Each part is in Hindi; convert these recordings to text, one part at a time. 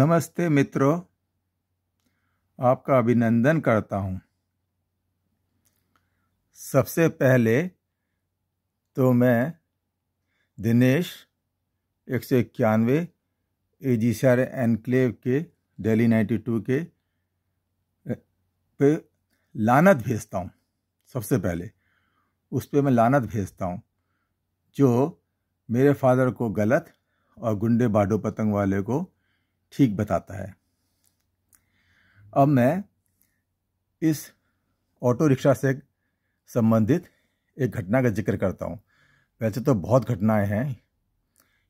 नमस्ते मित्रों आपका अभिनंदन करता हूँ सबसे पहले तो मैं दिनेश एक सौ इक्यानवे ए जी सी आर एनक्लेव के दिल्ली नाइन्टी टू के पे लानत भेजता हूँ सबसे पहले उस पर मैं लानत भेजता हूँ जो मेरे फादर को गलत और गुंडे बाडो पतंग वाले को ठीक बताता है अब मैं इस ऑटो रिक्शा से संबंधित एक घटना का जिक्र करता हूँ वैसे तो बहुत घटनाएं हैं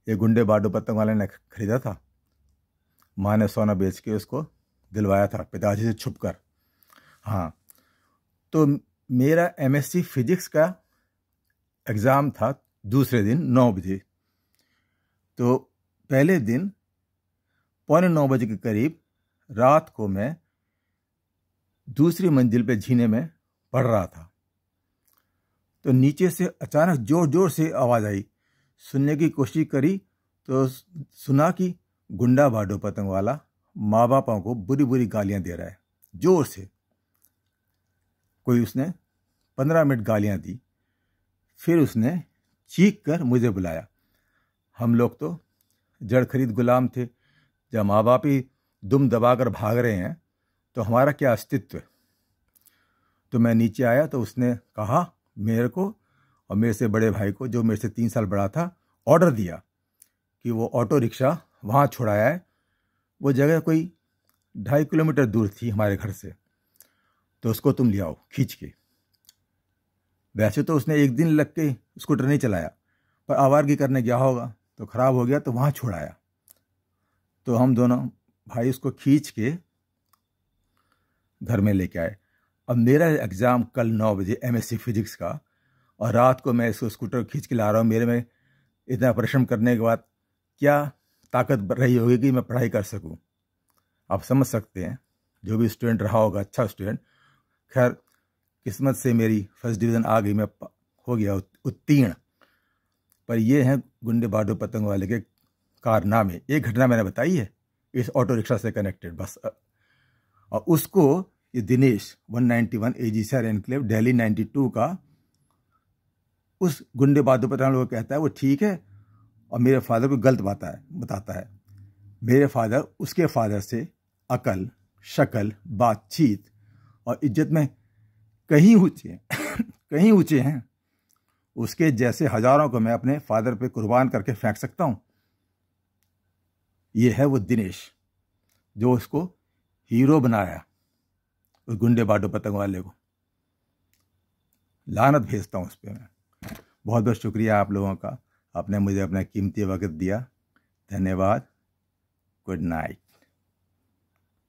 ये गुंडे बाडो पतंग वाले ने खरीदा था माँ ने सोना बेच के उसको दिलवाया था पिताजी से छुप कर हाँ तो मेरा एम फिजिक्स का एग्ज़ाम था दूसरे दिन नौ बजे तो पहले दिन पौने नौ बजे के करीब रात को मैं दूसरी मंजिल पे जीने में पड़ रहा था तो नीचे से अचानक जोर जोर से आवाज़ आई सुनने की कोशिश करी तो सुना कि गुंडा बाडो पतंग वाला माँ बापाओं को बुरी बुरी गालियाँ दे रहा है जोर से कोई उसने पंद्रह मिनट गालियाँ दी फिर उसने चीख कर मुझे बुलाया हम लोग तो जड़ खरीद गुलाम थे जब माँ बाप ही दुम दबा कर भाग रहे हैं तो हमारा क्या अस्तित्व तो मैं नीचे आया तो उसने कहा मेरे को और मेरे से बड़े भाई को जो मेरे से तीन साल बड़ा था ऑर्डर दिया कि वो ऑटो रिक्शा वहाँ छोड़ाया है वो जगह कोई ढाई किलोमीटर दूर थी हमारे घर से तो उसको तुम ले आओ खींच के वैसे तो उसने एक दिन लग के स्कूटर नहीं चलाया पर आवारगी करने गया होगा तो ख़राब हो गया तो वहाँ छोड़ाया तो हम दोनों भाई उसको खींच के घर में लेके आए अब मेरा एग्ज़ाम कल नौ बजे एमएससी फिजिक्स का और रात को मैं इसको स्कूटर खींच के ला रहा हूँ मेरे में इतना परिश्रम करने के बाद क्या ताकत रही होगी कि मैं पढ़ाई कर सकूँ आप समझ सकते हैं जो भी स्टूडेंट रहा होगा अच्छा स्टूडेंट खैर किस्मत से मेरी फर्स्ट डिवीज़न आ गई मैं हो गया उत्तीर्ण पर ये हैं गुंडे बाडो पतंग वाले के कारनामे एक घटना मैंने बताई है इस ऑटो रिक्शा से कनेक्टेड बस और उसको ये Dinesh 191 ninety one A G sir enclave daily two का उस गुंडे बहादुर पर लोग कहता है वो ठीक है और मेरे फादर को गलत बात है बताता है मेरे फादर उसके फादर से अकल शक्ल बातचीत और इज्जत में कहीं ऊँचे हैं कहीं ऊँचे हैं उसके जैसे हज़ारों को मैं अपने फादर पे कुर्बान करके फेंक सकता हूँ ये है वो दिनेश जो उसको हीरो बनाया उस गुंडे बाडो पतंग वाले को लानत भेजता हूँ उस पर मैं बहुत बहुत शुक्रिया आप लोगों का आपने मुझे अपना कीमती वक्त दिया धन्यवाद गुड नाइट